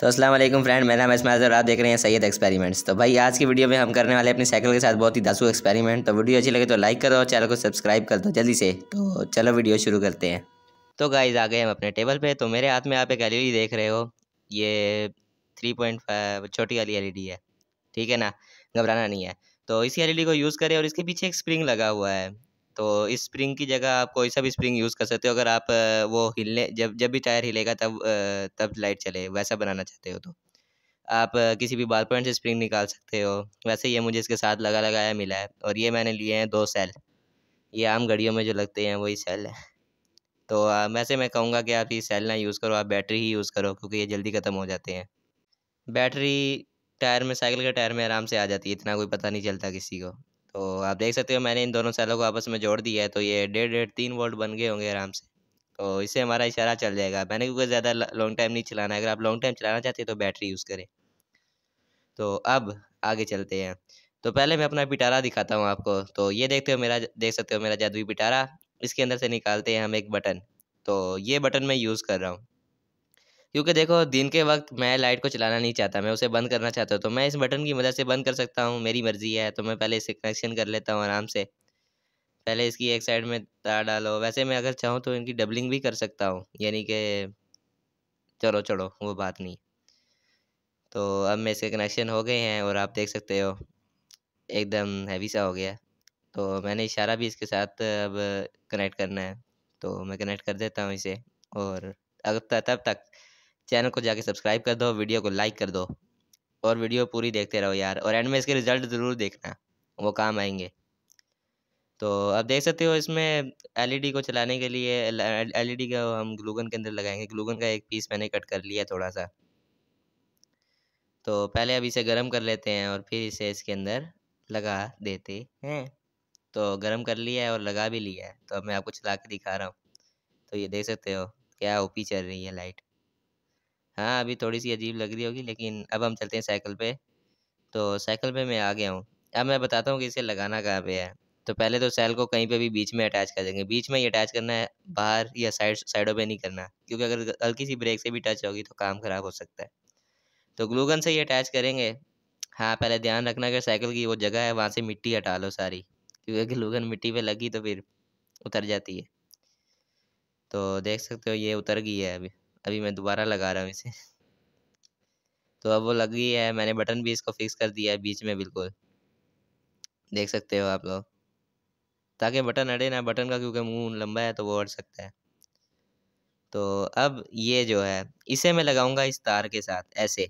तो असलम फ्रेंड मेरा नाम इसमें आप देख रहे हैं सैयद एक्सपेरिमेंट्स तो भाई आज की वीडियो में हम करने वाले अपनी साइकिल के साथ बहुत ही दासू एक्सपेरिमेंट तो वीडियो अच्छी लगे तो लाइक करो चैनल को सब्सक्राइब कर दो जल्दी से तो चलो वीडियो शुरू करते हैं तो गाइज आ गए हम अपने टेबल पर तो मेरे हाथ में आप एक एल e देख रहे हो ये थ्री पॉइंट फाइव छोटी वाली एल e है ठीक है ना घबराना नहीं है तो इसी एल e को यूज़ करें और इसके पीछे एक स्प्रिंग लगा हुआ है तो इस स्प्रिंग की जगह आप कोई सा भी स्प्रिंग यूज़ कर सकते हो अगर आप वो हिलने जब जब भी टायर हिलेगा तब तब लाइट चले वैसा बनाना चाहते हो तो आप किसी भी बाल पॉइंट से स्प्रिंग निकाल सकते हो वैसे ये मुझे इसके साथ लगा लगाया मिला है और ये मैंने लिए हैं दो सेल ये आम घड़ियों में जो लगते हैं वही सेल है तो वैसे मैं कहूँगा कि आप ये सेल ना यूज़ करो आप बैटरी ही यूज़ करो क्योंकि ये जल्दी ख़त्म हो जाते हैं बैटरी टायर में साइकिल के टायर में आराम से आ जाती है इतना कोई पता नहीं चलता किसी को तो आप देख सकते हो मैंने इन दोनों सेलों को आपस में जोड़ दिया है तो ये डेढ़ डेढ़ तीन वोल्ट बन गए होंगे आराम से तो इससे हमारा इशारा चल जाएगा मैंने क्योंकि ज़्यादा लॉन्ग टाइम नहीं चलाना है अगर आप लॉन्ग टाइम चलाना चाहते हैं तो बैटरी यूज़ करें तो अब आगे चलते हैं तो पहले मैं अपना पिटारा दिखाता हूँ आपको तो ये देखते हो मेरा देख सकते हो मेरा जादुई पिटारा इसके अंदर से निकालते हैं हम एक बटन तो ये बटन मैं यूज़ कर रहा हूँ क्योंकि देखो दिन के वक्त मैं लाइट को चलाना नहीं चाहता मैं उसे बंद करना चाहता हूँ तो मैं इस बटन की मदद से बंद कर सकता हूँ मेरी मर्ज़ी है तो मैं पहले इसे कनेक्शन कर लेता हूँ आराम से पहले इसकी एक साइड में तार डालो वैसे मैं अगर चाहूँ तो इनकी डबलिंग भी कर सकता हूँ यानी कि चलो चलो वो बात नहीं तो अब मैं इसके कनेक्शन हो गए हैं और आप देख सकते हो एकदम हैवी सा हो गया तो मैंने इशारा भी इसके साथ अब कनेक्ट करना है तो मैं कनेक्ट कर देता हूँ इसे और अब तब तक चैनल को जाके सब्सक्राइब कर दो वीडियो को लाइक कर दो और वीडियो पूरी देखते रहो यार और एंड में इसके रिज़ल्ट ज़रूर देखना वो काम आएंगे तो अब देख सकते हो इसमें एलईडी e को चलाने के लिए एलईडी e का हम ग्लूगन के अंदर लगाएंगे ग्लूगन का एक पीस मैंने कट कर लिया थोड़ा सा तो पहले अब इसे गर्म कर लेते हैं और फिर इसे इसके अंदर लगा देते हैं तो गर्म कर लिया है और लगा भी लिया है तो अब मैं आपको चला के दिखा रहा हूँ तो ये देख सकते हो क्या ओपी चल रही है लाइट हाँ अभी थोड़ी सी अजीब लग रही होगी लेकिन अब हम चलते हैं साइकिल पे तो साइकिल पे मैं आ गया हूँ अब मैं बताता हूँ कि इसे लगाना कहाँ पे है तो पहले तो सेल को कहीं पे भी बीच में अटैच कर देंगे बीच में ही अटैच करना है बाहर या साइड साइडों पे नहीं करना क्योंकि अगर हल्की सी ब्रेक से भी टच होगी तो काम ख़राब हो सकता है तो ग्लूगन से ही अटैच करेंगे हाँ पहले ध्यान रखना अगर साइकिल की वो जगह है वहाँ से मिट्टी हटा लो सारी क्योंकि ग्लूगन मिट्टी पर लगी तो फिर उतर जाती है तो देख सकते हो ये उतर गई है अभी अभी मैं दोबारा लगा रहा हूँ इसे तो अब वो लग गई है मैंने बटन भी इसको फिक्स कर दिया है बीच में बिल्कुल देख सकते हो आप लोग ताकि बटन अड़े ना बटन का क्योंकि मुंह लंबा है तो वो अड़ सकता है तो अब ये जो है इसे मैं लगाऊंगा इस तार के साथ ऐसे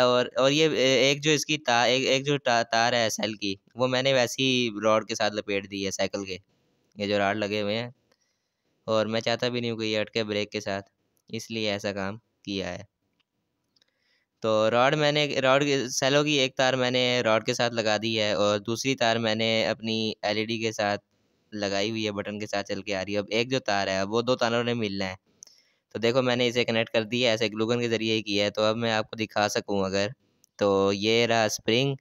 और और ये एक जो इसकी तार एक, एक जो ता, तार है सेल की वो मैंने वैसी रॉड के साथ लपेट दी है साइकिल के ये जो रॉड लगे हुए हैं और मैं चाहता भी नहीं हूँ कि ये अटके ब्रेक के साथ इसलिए ऐसा काम किया है तो रॉड मैंने रॉड सेलो की एक तार मैंने रॉड के साथ लगा दी है और दूसरी तार मैंने अपनी एलईडी के साथ लगाई हुई है बटन के साथ चल के आ रही है अब एक जो तार है वो दो तारों ने मिलना है तो देखो मैंने इसे कनेक्ट कर दिया ऐसे ग्लूगन के ज़रिए ही किया है तो अब मैं आपको दिखा सकूँ अगर तो ये रहा स्प्रिंग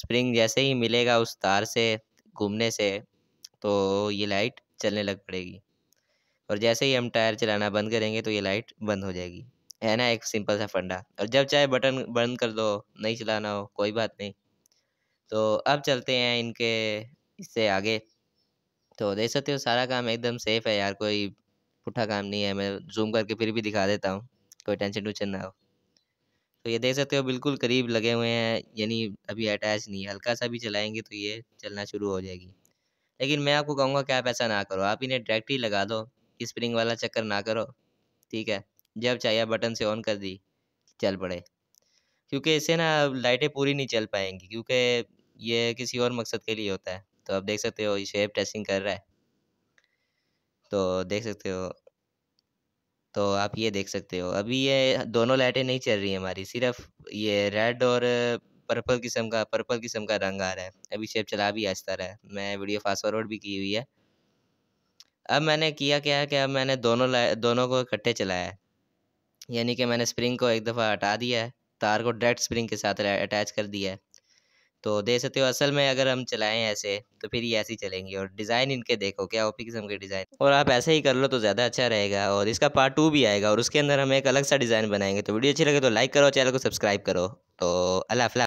स्प्रिंग जैसे ही मिलेगा उस तार से घूमने से तो ये लाइट चलने लग पड़ेगी और जैसे ही हम टायर चलाना बंद करेंगे तो ये लाइट बंद हो जाएगी है ना एक सिंपल सा फंडा और जब चाहे बटन बंद कर दो नहीं चलाना हो कोई बात नहीं तो अब चलते हैं इनके इससे आगे तो देख सकते हो सारा काम एकदम सेफ है यार कोई पुठा काम नहीं है मैं जूम करके फिर भी दिखा देता हूँ कोई टेंशन टूशन ना हो तो ये देख सकते हो बिल्कुल करीब लगे हुए हैं यानी अभी अटैच नहीं है हल्का सा भी चलाएंगे तो ये चलना शुरू हो जाएगी लेकिन मैं आपको कहूँगा कि आप ऐसा ना करो आप इन्हें डायरेक्ट ही लगा दो स्प्रिंग वाला चक्कर ना करो ठीक है जब चाहिए बटन से ऑन कर दी चल पड़े क्योंकि इससे ना लाइटें पूरी नहीं चल पाएंगी क्योंकि ये किसी और मकसद के लिए होता है तो आप देख सकते हो ये शेप टेस्टिंग कर रहा है तो देख सकते हो तो आप ये देख सकते हो अभी ये दोनों लाइटें नहीं चल रही हैं हमारी सिर्फ ये रेड और पर्पल किस्म का पर्पल किस्म का रंग आ रहा है अभी शेप चला भी आता रहा है मैं वीडियो फास्ट फॉरवर्ड भी की हुई है अब मैंने किया क्या है कि अब मैंने दोनों दोनों को इकट्ठे चलाया है यानी कि मैंने स्प्रिंग को एक दफ़ा हटा दिया है तार को डायरेक्ट स्प्रिंग के साथ अटैच कर दिया है तो देख सकते हो असल में अगर हम चलाएं ऐसे तो फिर ये ऐसी चलेंगी और डिज़ाइन इनके देखो क्या ओपी किस्म के डिज़ाइन और आप ऐसे ही कर लो तो ज़्यादा अच्छा रहेगा और इसका पार्ट टू भी आएगा और उसके अंदर हम एक अलग सा डिज़ाइन बनाएंगे तो वीडियो अच्छी लगे तो लाइक करो चैनल को सब्सक्राइब करो तो अल्लाह